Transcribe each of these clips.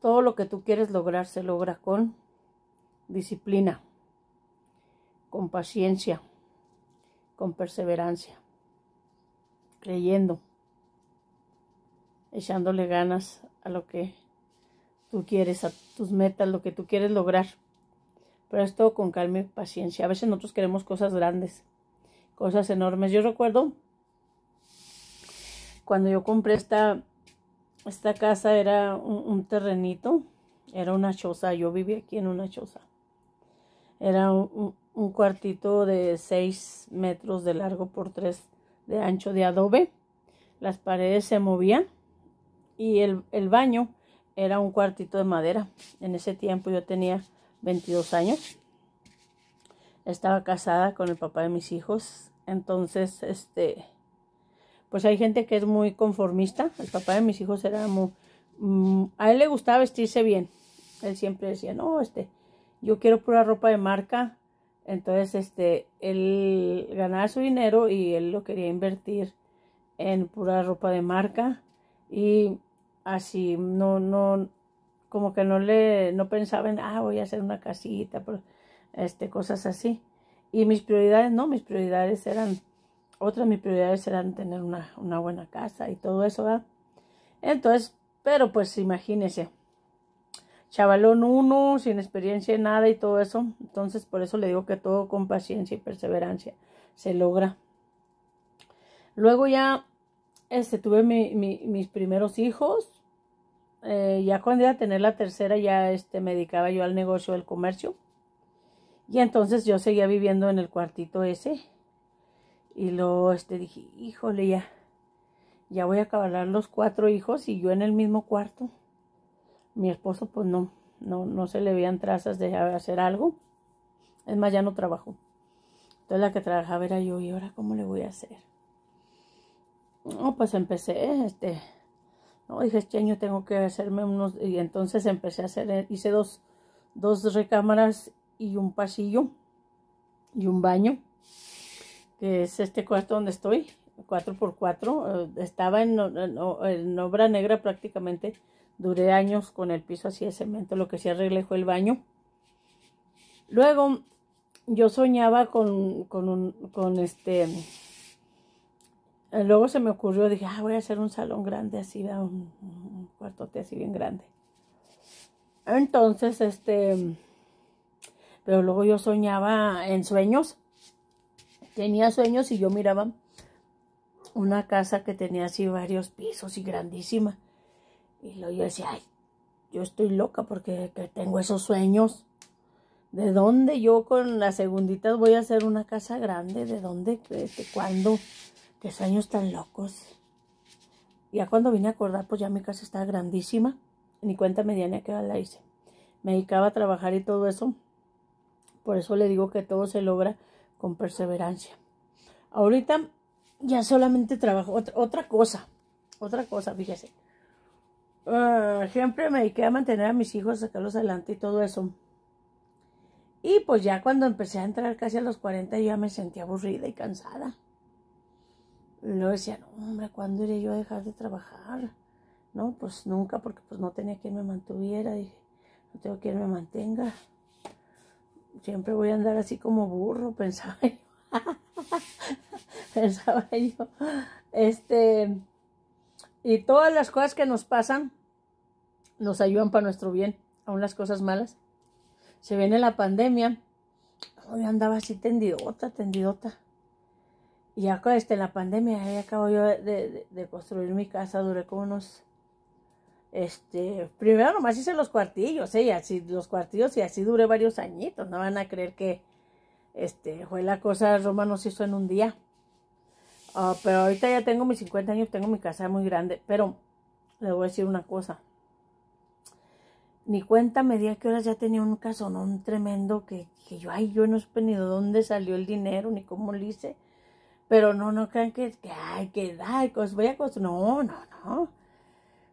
Todo lo que tú quieres lograr se logra con disciplina, con paciencia, con perseverancia, creyendo, echándole ganas a lo que tú quieres, a tus metas, lo que tú quieres lograr. Pero es todo con calma y paciencia. A veces nosotros queremos cosas grandes, cosas enormes. Yo recuerdo cuando yo compré esta esta casa era un, terrenito, era una choza, yo vivía aquí en una choza. Era un, cuartito de 6 metros de largo por 3 de ancho de adobe. Las paredes se movían y el, el baño era un cuartito de madera. En ese tiempo yo tenía 22 años. Estaba casada con el papá de mis hijos. Entonces, este, pues hay gente que es muy conformista. El papá de mis hijos era muy... Mm, a él le gustaba vestirse bien. Él siempre decía, no, este, yo quiero pura ropa de marca. Entonces, este, él ganaba su dinero y él lo quería invertir en pura ropa de marca. Y así, no, no, como que no le, no pensaba en, ah, voy a hacer una casita, pero, este, cosas así. Y mis prioridades, no, mis prioridades eran otra de mis prioridades serán tener una, buena casa y todo eso, ¿verdad? Entonces, pero pues imagínese, chavalón uno, sin experiencia en nada y todo eso. Entonces, por eso le digo que todo con paciencia y perseverancia se logra. Luego ya este, tuve mis primeros hijos. Eh, ya cuando iba a tener la tercera, ya este, me dedicaba yo al negocio del comercio. Y entonces yo seguía viviendo en el cuartito ese. Y luego este, dije, híjole, ya, ya voy a acabar los cuatro hijos y yo en el mismo cuarto. Mi esposo, pues no, no, no se le veían trazas de hacer algo. Es más, ya no trabajó. Entonces la que trabajaba era yo, y ahora cómo le voy a hacer. No, pues empecé, este, no, dije, este año tengo que hacerme unos, y entonces empecé a hacer, eh, hice dos, dos recámaras y un pasillo y un baño que es este cuarto donde estoy, 4 por cuatro, eh, estaba en, obra negra prácticamente, duré años con el piso así de cemento, lo que sí arreglé fue el baño. Luego yo soñaba con, con, este, eh, luego se me ocurrió, dije, ah, voy a hacer un salón grande así, un, un cuartote así bien grande. Entonces, este, pero luego yo soñaba en sueños Tenía sueños y yo miraba una casa que tenía así varios pisos y grandísima. Y lo yo decía, ay, yo estoy loca porque tengo esos sueños. ¿De dónde yo con las segunditas voy a hacer una casa grande? ¿De dónde? ¿De cuándo? ¿Qué sueños tan locos? Ya cuando vine a acordar, pues ya mi casa estaba grandísima. Ni cuenta mediana que la hice. Me dedicaba a trabajar y todo eso. Por eso le digo que todo se logra con perseverancia. Ahorita ya solamente trabajo otra, cosa, otra cosa, fíjese. Ah, siempre me dediqué a mantener a mis hijos, sacarlos adelante y todo eso. Y pues ya cuando empecé a entrar casi a los 40 ya me sentía aburrida y cansada. Y luego decía, no, hombre, ¿cuándo iré yo a dejar de trabajar? No, pues nunca, porque pues no tenía quien me mantuviera. Dije, no tengo quien me mantenga siempre voy a andar así como burro, pensaba yo. pensaba yo. Este, y todas las cosas que nos pasan nos ayudan para nuestro bien, aun las cosas malas. Se viene la pandemia, yo andaba así tendidota, tendidota. Y acá, este, la pandemia, ahí acabo yo de, de construir mi casa, duré como unos este, primero nomás hice los cuartillos, ¿eh? y así, los cuartillos y así duré varios añitos. No van a creer que, este, fue la cosa, Roma se hizo en un día. Ah, pero ahorita ya tengo mis 50 años, tengo mi casa muy grande. Pero le voy a decir una cosa. Ni cuenta me di a qué horas ya tenía un casonón tremendo que, que yo, ay, yo no he ni de dónde salió el dinero, ni cómo lo hice. Pero no, no crean que, que ay, que, ay, pues voy a... No, no, no.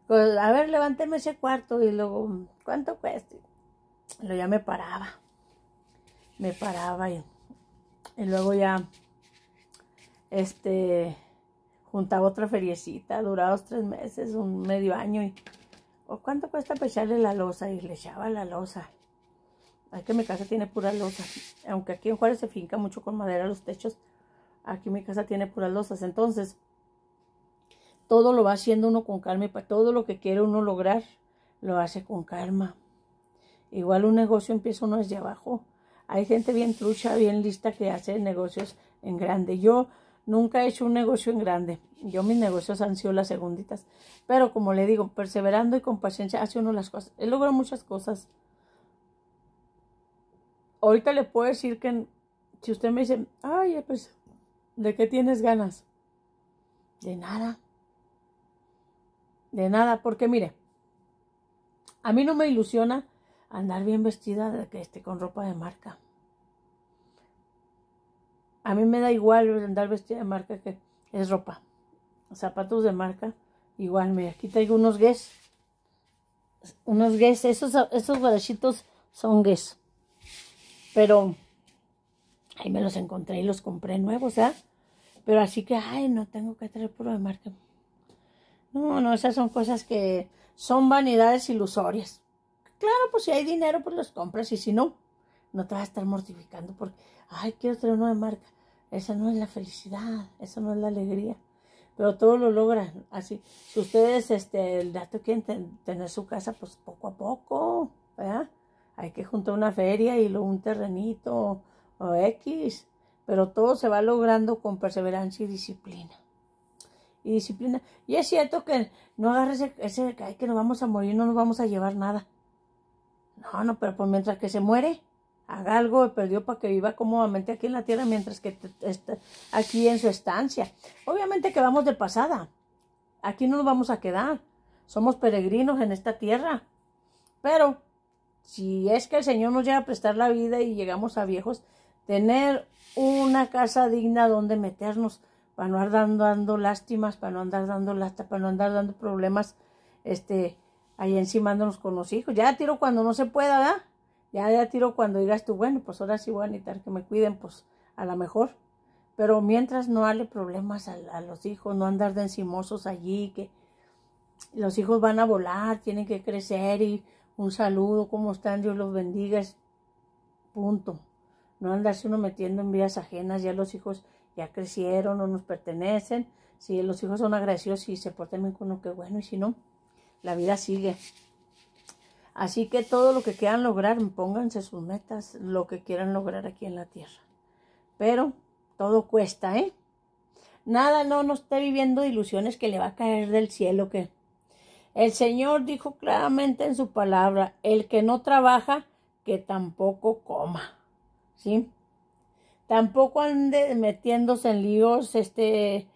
Pues, a ver, levánteme ese cuarto y luego, ¿cuánto cuesta? lo ya me paraba. Me paraba y, luego ya, este, juntaba otra feriecita, dos, tres meses, un medio año y, ¿o oh, cuánto cuesta pecharle la losa? Y le echaba la losa. Ay, que mi casa tiene pura losa. Aunque aquí en Juárez se finca mucho con madera los techos, aquí mi casa tiene puras losas. Entonces, todo lo va haciendo uno con calma y para todo lo que quiere uno lograr, lo hace con calma. Igual un negocio empieza uno desde abajo. Hay gente bien trucha, bien lista que hace negocios en grande. Yo nunca he hecho un negocio en grande. Yo mis negocios han sido las segunditas. Pero como le digo, perseverando y con paciencia hace uno las cosas. He logrado muchas cosas. Ahorita le puedo decir que si usted me dice, ay, pues, ¿de qué tienes ganas? De nada. De nada, porque mire, a mí no me ilusiona andar bien vestida que esté con ropa de marca. A mí me da igual andar vestida de marca que es ropa. Zapatos de marca, igual, mire, aquí traigo unos guess. Unos guess, esos, esos son guess. Pero ahí me los encontré y los compré nuevos, ya Pero así que, ay, no tengo que traer puro de marca. No, no, esas son cosas que son vanidades ilusorias. Claro, pues si hay dinero, pues los compras y si no, no te vas a estar mortificando porque, ay, quiero tener una marca. Esa no es la felicidad, esa no es la alegría. Pero todo lo logran así. Si ustedes, este, el dato quieren tener su casa, pues poco a poco, ¿verdad? Hay que juntar una feria y luego un terrenito o X. Pero todo se va logrando con perseverancia y disciplina y disciplina. Y es cierto que no agarre ese, que nos vamos a morir, no nos vamos a llevar nada. No, no, pero pues mientras que se muere, haga algo perdió para que viva cómodamente aquí en la tierra mientras que está aquí en su estancia. Obviamente que vamos de pasada. Aquí no nos vamos a quedar. Somos peregrinos en esta tierra. Pero si es que el Señor nos llega a prestar la vida y llegamos a viejos, tener una casa digna donde meternos para no andar dando, lástimas, para no andar dando lástima, para no andar dando problemas, este, ahí encimándonos con los hijos. Ya tiro cuando no se pueda, ¿verdad? Ya, ya tiro cuando digas tú, bueno, pues ahora sí voy a necesitar que me cuiden, pues a lo mejor. Pero mientras no hable problemas a, los hijos, no andar de encimosos allí, que los hijos van a volar, tienen que crecer y un saludo, ¿cómo están? Dios los bendiga, punto. No andarse uno metiendo en vías ajenas, ya los hijos ya crecieron o nos pertenecen. Si los hijos son agradecidos y se portan bien con lo que bueno, y si no, la vida sigue. Así que todo lo que quieran lograr, pónganse sus metas, lo que quieran lograr aquí en la tierra. Pero todo cuesta, ¿eh? Nada, no, no esté viviendo ilusiones que le va a caer del cielo, que el Señor dijo claramente en su palabra, el que no trabaja, que tampoco coma, ¿sí? Tampoco ande metiéndose en líos, este,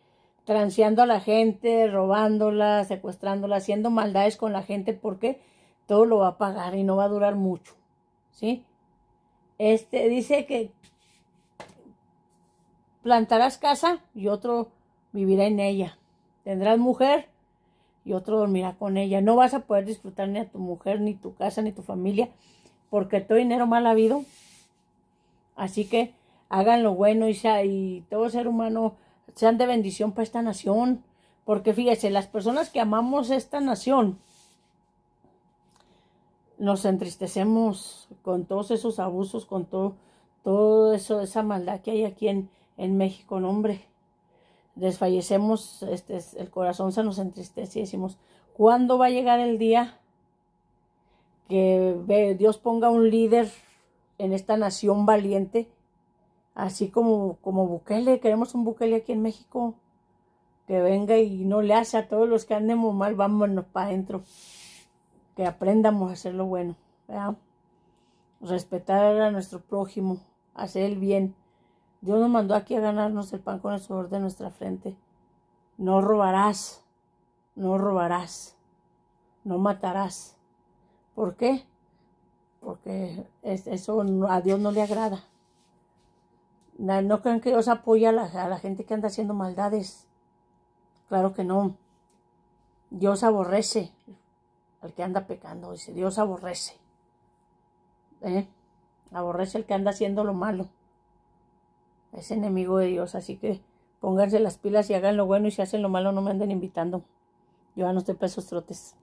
transeando a la gente, robándola, secuestrándola, haciendo maldades con la gente, porque todo lo va a pagar y no va a durar mucho, ¿sí? Este, dice que plantarás casa y otro vivirá en ella. Tendrás mujer y otro dormirá con ella. No vas a poder disfrutar ni a tu mujer, ni tu casa, ni tu familia, porque todo dinero mal habido. Así que hagan lo bueno y, sea, y todo ser humano sean de bendición para esta nación. Porque fíjese, las personas que amamos esta nación, nos entristecemos con todos esos abusos, con todo, todo eso, esa maldad que hay aquí en, México, nombre hombre. Desfallecemos, este, el corazón se nos entristece y decimos, ¿cuándo va a llegar el día que Dios ponga un líder en esta nación valiente Así como, como Bukele, queremos un Bukele aquí en México que venga y no le hace a todos los que andemos mal, vámonos para adentro, que aprendamos a hacer lo bueno, ¿verdad? respetar a nuestro prójimo, hacer el bien. Dios nos mandó aquí a ganarnos el pan con el sudor de nuestra frente. No robarás, no robarás, no matarás. ¿Por qué? Porque eso a Dios no le agrada. No crean que Dios apoya a la, gente que anda haciendo maldades. Claro que no. Dios aborrece al que anda pecando, dice, Dios aborrece. ¿Eh? Aborrece al que anda haciendo lo malo. Es enemigo de Dios, así que pónganse las pilas y hagan lo bueno y si hacen lo malo no me anden invitando. Yo ya no estoy para esos trotes.